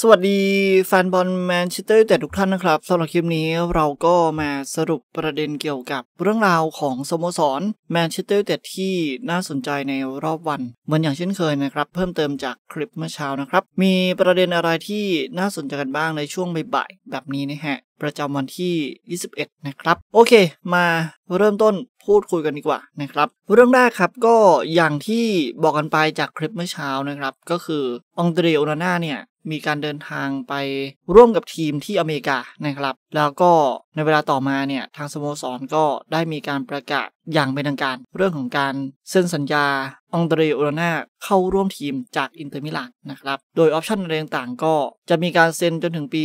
สวัสดี แฟนบอลแมนเชสเตอร์แต่ทุกท่านนะครับสำหรับคลิปนี้เราก็มาสรุปประเด็นเกี่ยวกับเรื่องราวของสโมสรแมนเชสเตอร์แต่ที่น่าสนใจในรอบวัน เหมือนอย่างเช่นเคยนะครับ เพิ่มเติมจากคลิปเมื่อเช้านะครับ มีประเด็นอะไรที่น่าสนใจกันบ้างในช่วงบ่าย ๆ แบบนี้นะฮะประจำวันที่ 21 นะครับโอเคมาเริ่มต้นพูดคุยกันดีกว่านะครับเรื่องแรกครับก็อย่างที่บอกกันไปจากคลิปเมื่อเช้านะครับก็คือองเดรโอนาน่าเนี่ยมีการเดินทางไปร่วมกับทีมที่อเมริกานะครับ แล้วก็ในเวลาต่อมาเนี่ยทางสโมสรก็ได้มีการประกาศอย่างเป็นทางการเรื่องของการเซ็นสัญญาองเดรโอลาน่าเข้าร่วมทีมจากอินเตอร์มิลานนะครับ โดยออปชั่นอะไรต่างๆ ก็จะมีการเซ็นจนถึงปี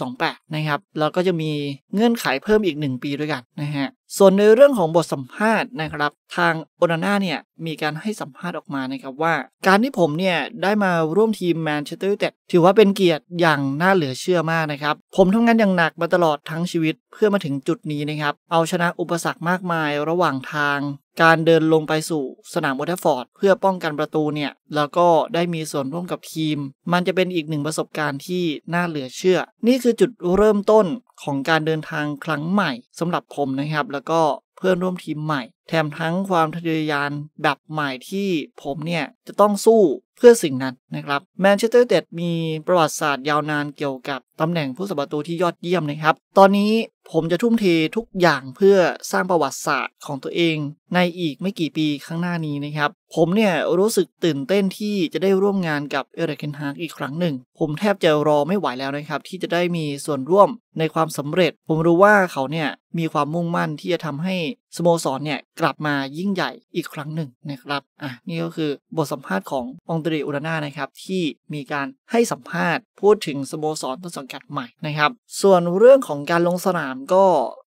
2028 นะครับ แล้วก็จะมีเงื่อนไขเพิ่มอีก1ปีด้วยกันนะฮะส่วนในเรื่องของบทสัมภาษณ์นะครับ ทางโอนาน่าเนี่ย มีการให้สัมภาษณ์ออกมานะครับว่า การที่ผมเนี่ย ได้มาร่วมทีมแมนเชสเตอร์ยูไนเต็ดถือว่าเป็นเกียรติอย่างน่าเหลือเชื่อมากนะครับ ผมทำงานอย่างหนักมาตลอดทั้งชีวิตเพื่อมาถึงจุดนี้นะครับ เอาชนะอุปสรรคมากมายระหว่างทางการเดินลงไปสู่สนามวอเตอร์ฟอร์ด เพื่อป้องกันประตูเนี่ย แล้วก็ได้มีส่วนร่วมกับทีม มันจะเป็นอีกหนึ่งประสบการณ์ที่น่าเหลือเชื่อ นี่คือจุดเริ่มต้นของการเดินทางครั้งใหม่สำหรับผมนะครับ แล้วก็เพื่อนร่วมทีมใหม่แถมทั้งความทะเยอทะยานแบบใหม่ที่ผมเนี่ยจะต้องสู้เพื่อสิ่งนั้นนะครับแมนเชสเตอร์เด็ดมีประวัติศาสตร์ยาวนานเกี่ยวกับตำแหน่งผู้สบประตูที่ยอดเยี่ยมนะครับ ตอนนี้ผมจะทุ่มเททุกอย่างเพื่อสร้างประวัติศาสตร์ของตัวเอง ในอีกไม่กี่ปีข้างหน้านี้นะครับผมเนี่ยรู้สึกตื่นเต้นที่จะได้ร่วมงานกับเอริกเคนฮากอีกครั้งหนึ่ง ผมแทบจะรอไม่ไหวแล้วนะครับที่จะได้มีส่วนร่วมในความสำเร็จ ผมรู้ว่าเขาเนี่ยมีความมุ่งมั่นที่จะทำใหสโมสรเนี่ยกลับมายิ่งใหญ่อีกครั้งหนึ่งนะครับ อ่ะนี่ก็คือบทสัมภาษณ์ขององตรีอุรนานะครับ ที่มีการให้สัมภาษณ์พูดถึงสโมสรต้นสังกัดใหม่นะครับ ส่วนเรื่องของการลงสนาม ก็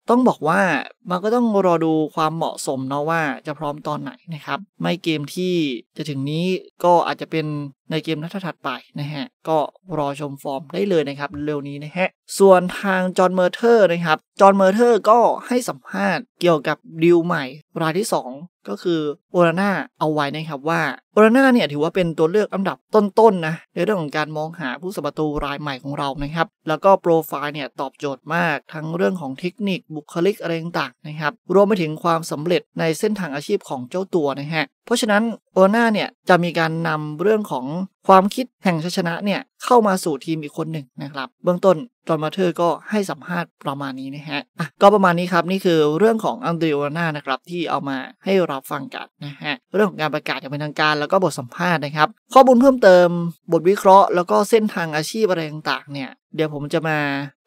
ต้องบอกว่ามันก็ต้องรอดูความเหมาะสมเนาะว่าจะพร้อมตอนไหนนะครับ ไม่เกมที่จะถึงนี้ก็อาจจะเป็นในเกมนัดถัดไปนะฮะ ก็รอชมฟอร์มได้เลยนะครับเร็วนี้นะฮะ ส่วนทางจอห์นเมอร์เทอร์นะครับจอห์นเมอร์เทอร์ก็ให้สัมภาษณ์เกี่ยวกับดีลใหม่ รายที่ 2ก็คือโอลาน่าเอาไว้นะครับว่าโอลาน่าเนี่ยถือว่าเป็นตัวเลือกอันดับต้นๆนนะในเรื่องของการมองหาผู้สประตูรายใหม่ของเรานะครับ แล้วก็โปรไฟล์เนี่ยตอบโจทย์มาก ทั้งเรื่องของเทคนิคบุคลิกอะไรต่างๆนะครับ รวมไปถึงความสำเร็จในเส้นทางอาชีพของเจ้าตัวนะฮะเพราะฉะนั้นโอน่าเนี่ยจะมีการนำเรื่องของความคิดแห่งชัยชนะเนี่ยเข้ามาสู่ทีมอีกคนหนึ่งนะครับเบื้องต้นจอนมาเธอร์ก็ให้สัมภาษณ์ประมาณนี้นะฮะอ่ะก็ประมาณนี้ครับนี่คือเรื่องของอังเดรโอน่านะครับที่เอามาให้เราฟังกันนะฮะเรื่องของการประกาศอย่างเป็นทางการแล้วก็บทสัมภาษณ์นะครับข้อมูลเพิ่มเติมบทวิเคราะห์แล้วก็เส้นทางอาชีพอะไรต่างๆเนี่ยเดี๋ยวผมจะมา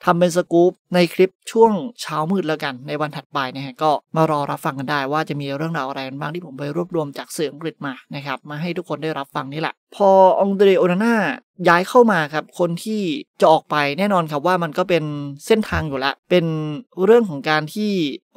ทำเป็นสกู๊ปในคลิปช่วงเช้ามืดแล้วกัน ในวันถัดไปนะฮะก็มารอรับฟังกันได้ว่าจะมีเรื่องราวอะไรันบ้าง ที่ผมไปรวบรวมจากเสียงกฤษมานะครับมาให้ทุกคนได้รับฟังนี่แหละพอองเดรโอนาน่าย้ายเข้ามาครับคนที่จะออกไปแน่นอนครับว่ามันก็เป็นเส้นทางอยู่ละเป็นเรื่องของการที่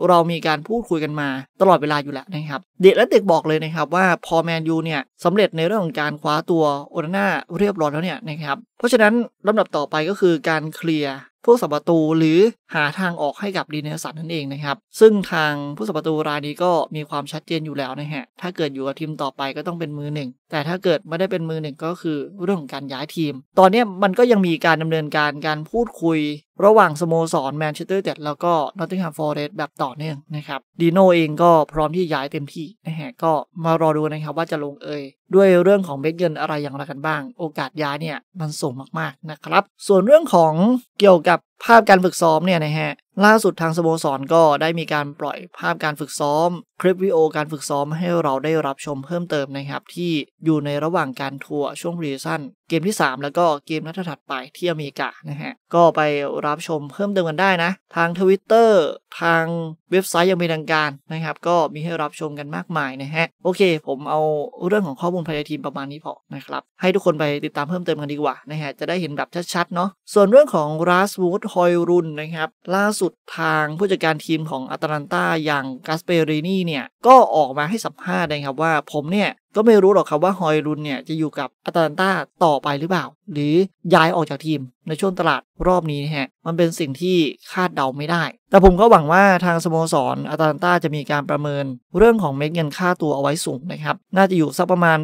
เรามีการพูดคุยกันมา ตลอดเวลาอยู่แล้วนะครับเด็กและเด็กบอกเลยนะครับว่าพอแมนยูเนี่ยสำเร็จในเรื่องของการคว้าตัวโอนาน่าเรียบร้อยแล้วเนี่ยนะครับเพราะฉะนั้นลำดับต่อไปก็คือการเคลียร์ผู้สับประตูหรือหาทางออกให้กับดีเนสันนั่นเองนะครับซึ่งทางผู้สับประตูรายนี้ก็มีความชัดเจนอยู่แล้วนะฮะ ถ้าเกิดอยู่กับทีมต่อไปก็ต้องเป็นมือหนึ่ง แต่ถ้าเกิดไม่ได้เป็นมือหนึ่งก็คือเรื่องของการย้ายทีม ตอนนี้มันก็ยังมีการดำเนินการการพูดคุยระหว่างสโมสร แมนเชสเตอร์เด็ด แล้วก็นอตติงแฮมฟอร์เรสต์แบบต่อเนื่องนะครับดีโนเองก็พร้อมที่ย้ายเต็มที่นะฮะก็มารอดูนะครับว่าจะลงเอยด้วยเรื่องของเบ็ดเงินอะไรอย่างไรกันบ้าง โอกาสย้ายเนี่ยมันสูงมากๆนะครับ ส่วนเรื่องของเกี่ยวกับภาพการฝึกซ้อมเนี่ยนะฮะ ล่าสุดทางสโมสรก็ได้มีการปล่อยภาพการฝึกซ้อมคลิปวิดีโอการฝึกซ้อมให้เราได้รับชมเพิ่มเติมนะครับ ที่อยู่ในระหว่างการทัวร์ช่วงรีซั่นเกมที่ 3 แล้วก็เกมนัดถัดไปที่อเมริกานะฮะก็ไปรับชมเพิ่มเติมกันได้นะ ทางทวิตเตอร์ทางเว็บไซต์ยังมีดังการนะครับก็มีให้รับชมกันมากมายนะฮะโอเคผมเอาเรื่องของข้อมูลภายในทีมประมาณนี้พอนะครับ ให้ทุกคนไปติดตามเพิ่มเติมกันดีกว่านะฮะจะได้เห็นแบบชัดๆเนาะส่วนเรื่องของราสวูดฮอยรุนนะครับ ล่าสุดทางผู้จัดการทีมของอัตแลนตาอย่างกาสเปรินีเนี่ย ก็ออกมาให้สัมภาษณ์นะครับว่า ผมเนี่ยก็ไม่รู้หรอกครับว่าฮอยรุนเนี่ยจะอยู่กับอัตแลนตาต่อไปหรือเปล่า หรือย้ายออกจากทีมในช่วงตลาดรอบนี้นะฮะ มันเป็นสิ่งที่คาดเดาไม่ได้ แต่ผมก็หวังว่าทางสโมสรอัตแลนตาจะมีการประเมิน เรื่องของเม็ดเงินค่าตัวเอาไว้สูงนะครับน่าจะอยู่สักประมาณ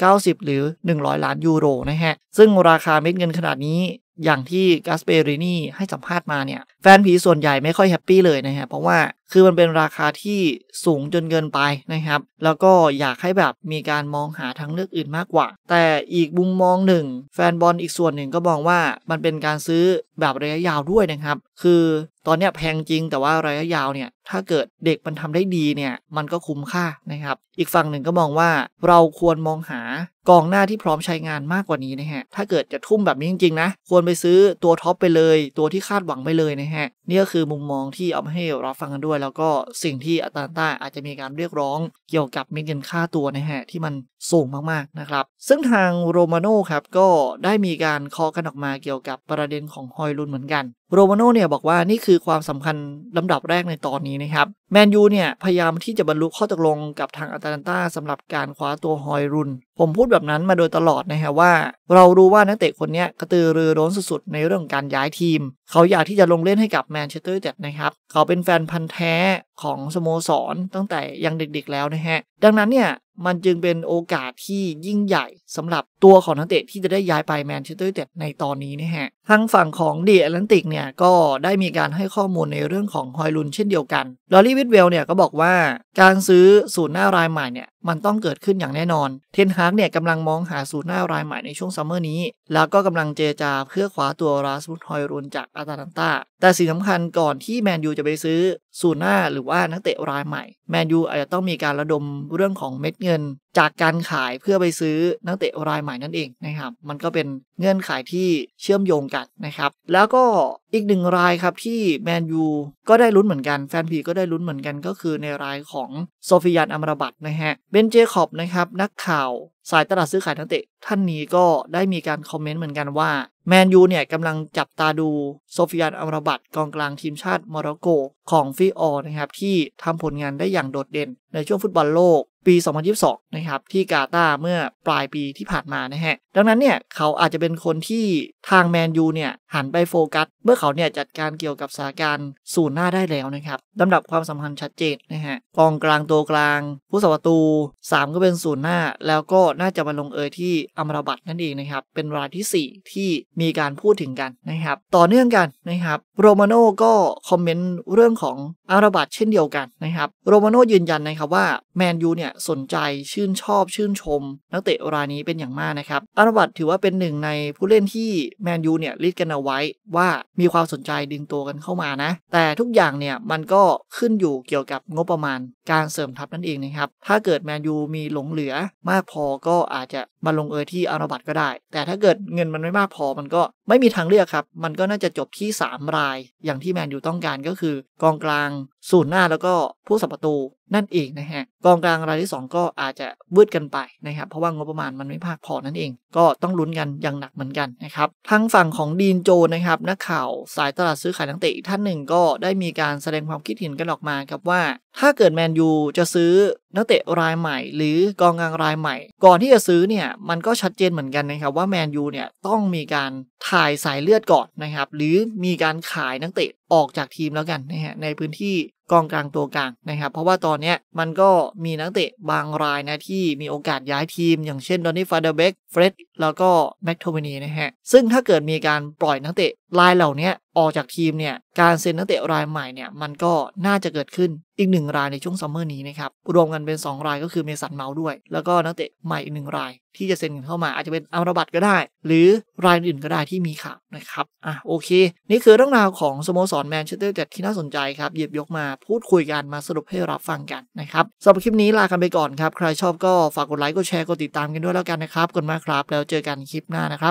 80-90 หรือ 100 ล้านยูโรนะฮะซึ่งราคาเม็ดเงินขนาดนี้อย่างที่กาสเปรินี่ให้สัมภาษณ์มาเนี่ย แฟนผีส่วนใหญ่ไม่ค่อยแฮปปี้เลยนะฮะเพราะว่าคือมันเป็นราคาที่สูงจนเกินไปนะครับ แล้วก็อยากให้แบบมีการมองหาทางเลือกอื่นมากกว่า แต่อีกมุมมองหนึ่ง แฟนบอลอีกส่วนหนึ่งก็มองว่ามันเป็นการซื้อแบบระยะยาวด้วยนะครับ คือตอนนี้แพงจริงแต่ว่าระยะยาวเนี่ยถ้าเกิดเด็กมันทำได้ดีเนี่ยมันก็คุ้มค่านะครับ อีกฝั่งหนึ่งก็มองว่าเราควรมองหากองหน้าที่พร้อมใช้งานมากกว่านี้นะฮะถ้าเกิดจะทุ่มแบบนี้จริงๆนะควรไปซื้อตัวท็อปไปเลย ตัวที่คาดหวังไปเลยนะฮะนี่ก็คือมุมมองที่เอามาให้เราฟังกันด้วยแล้วก็สิ่งที่อัตาตนตาอาจจะมีการเรียกร้องเกี่ยวกับเงินค่าตัวนะฮะที่มันสูงมากๆนะครับ ซึ่งทางโรมาโน่ครับ ก็ได้มีการคอกันออกมาเกี่ยวกับประเด็นของฮอยลุนเหมือนกัน โรมาโน่เนี่ยบอกว่านี่คือความสำคัญลำดับแรกในตอนนี้นะครับแมนยูเนี่ย พยายามที่จะบรรลุข้อตกลงกับทางอัตแลันตาสำหรับการคว้าตัวฮอยรุน ผมพูดแบบนั้นมาโดยตลอดนะฮะว่า เรารู้ว่านักเตะคนนี้กระตือรือร้นสุดๆ ในเรื่องการย้ายทีม เขาอยากที่จะลงเล่นให้กับแมนเชสเตอร์ยูไนเต็ดนะครับ เขาเป็นแฟนพันธ์แท้ของสโมสรตั้งแต่ยังเด็กๆแล้วนะฮะ ดังนั้นเนี่ยมันจึงเป็นโอกาสที่ยิ่งใหญ่สำหรับตัวของนักเตะที่จะได้ย้ายไปแมนเชสเตอร์ยูไนเต็ดในตอนนี้นะฮะทางฝั่งของดีแอตแลนติกเนี่ย ก็ได้มีการให้ข้อมูลในเรื่องของฮอยลุนเช่นเดียวกันลอรีวิทเวลเนี่ยก็บอกว่า การซื้อศูนย์หน้ารายใหม่เนี่ย มันต้องเกิดขึ้นอย่างแน่นอน เทนฮากเนี่ยกำลังมองหาศูนย์หน้ารายใหม่ในช่วงซัมเมอร์นี้แล้วก็กำลังเจรจาเพื่อคว้าตัวราสมุทฮอยลุนจากอาตาลันตาแต่สิ่งสาคัญก่อนที่แมนยูจะไปซื้อศูนย์หน้าหรือว่านักเตะรายใหม่แมนยูอาจจะต้องมีการระดมเรื่องของเม็ดเงิน จากการขายเพื่อไปซื้อนักเตะรายใหม่นั่นเองนะครับมันก็เป็นเงื่อนไขที่เชื่อมโยงกันนะครับ แล้วก็อีกหนึ่งรายครับที่แมนยูก็ได้ลุ้นเหมือนกัน แฟนพีก็ได้ลุ้นเหมือนกัน ก็คือในรายของโซฟิยานอัมราบัตนะฮะเบนเจคอบนะครับนักข่าวสายตลาดซื้อขายนักเตะท่านนี้ก็ได้มีการคอมเมนต์เหมือนกันว่าแมนยูเนี่ยกำลังจับตาดูโซฟิยานอัมรบัต กองกลางทีมชาติโมร็อกโกของฟิออนะครับที่ทำผลงานได้อย่างโดดเด่นในช่วงฟุตบอลโลกปี 2022 นะครับที่กาตาเมื่อปลายปีที่ผ่านมานะฮะดังนั้นเนี่ยเขาอาจจะเป็นคนที่ทางแมนยูเนี่ยหันไปโฟกัส เมื่อเขาเนี่ยจัดการเกี่ยวกับสถานการณ์ศูนย์หน้าได้แล้วนะครับลำดับความสำคัญชัดเจนนะฮะกองกลางตัวกลาง ผู้สัวตู 3 ก็เป็นศูนย์หน้า แล้วก็น่าจะมาลงเอยที่อัมราบัตนั่นเองนะครับเป็นรายที่ 4 ที่มีการพูดถึงกันนะครับต่อเนื่องกันนะครับโรมาโน่ก็คอมเมนต์เรื่องของอัมราบัตเช่นเดียวกันนะครับโรมาโน่ยืนยันนะครับว่าแมนยูเนี่ยยสนใจชื่นชอบชื่นชม นักเตะรายนี้เป็นอย่างมากนะครับอารวัตถือว่าเป็นหนึ่งในผู้เล่นที่แมนยูเนี่ยลิดกันเอาไว้ว่ามีความสนใจดึงตัวกันเข้ามานะ แต่ทุกอย่างเนี่ยมันก็ขึ้นอยู่เกี่ยวกับงบประมาณการเสริมทัพนั่นเองนะครับ ถ้าเกิดแมนยูมีหลงเหลือมากพอก็อาจจะมาลงเอยที่อารวัตก็ได้ แต่ถ้าเกิดเงินมันไม่มากพอมันก็ไม่มีทางเลือกครับ มันก็น่าจะจบที่ 3 ราย อย่างที่แมนยูต้องการก็คือ กองกลางศูนย์หน้าแล้วก็ผู้สัมประตูนั่นเองนะฮะกองกลางรายที่ 2 ก็อาจจะวืดกันไปนะครับ เพราะว่างบประมาณมันไม่ภาคพอนั่นเองก็ต้องลุ้นกันอย่างหนักเหมือนกันนะครับทางฝั่งของดีนโจนะครับนักข่าวสายตลาดซื้อขายนักเตะอีกท่านหนึ่งก็ได้มีการแสดงความคิดเห็นกันออกมาครับว่าถ้าเกิดแมนยูจะซื้อนักเตะรายใหม่ หรือกองกลางรายใหม่ ก่อนที่จะซื้อเนี่ยมันก็ชัดเจนเหมือนกันนะครับว่าแมนยูเนี่ยต้องมีการถ่ายสายเลือดก่อนนะครับหรือมีการขายนักเตะออกจากทีมแล้วกันนะฮะในพื้นที่กองกลางตัวกลางนะครับ เพราะว่าตอนนี้มันก็มีนักเตะบางรายนะที่มีโอกาสย้ายทีม อย่างเช่นดอนนี่ฟาเดเบกเฟร็ดแล้วก็ แม็กโทเมนีนะฮะ ซึ่งถ้าเกิดมีการปล่อยนักเตะลายเหล่านี้ออกจากทีมเนี่ยการเซ็นนักเตะรายใหม่เนี่ยมันก็น่าจะเกิดขึ้นอีกหนึ่งรายในช่วงซัมเมอร์นี้นะครับรวมกันเป็น 2 รายก็คือเมสันเมาด้วยแล้วก็นักเตะใหม่อีกหนึ่งรายที่จะเซ็นเข้ามาอาจจะเป็นอัมรบัตก็ได้ หรือรายอื่นก็ได้ที่มีข่าวนะครับอ่ะโอเค นี่คือเรื่องราวของสโมสร แมนเชสเตอร์ยนเต็ดที่น่าสนใจครับหยิบยกมาพูดคุยกันมาสรุปให้รับฟังกันนะครับสำหรับคลิปนี้ลากันไปก่อนครับใครชอบก็ฝากกดไลค์กดแชร์กดติดตามกันด้วยแล้วกันนะครับกดมาครับแล้วเจอกันคลิปหน้านะครับ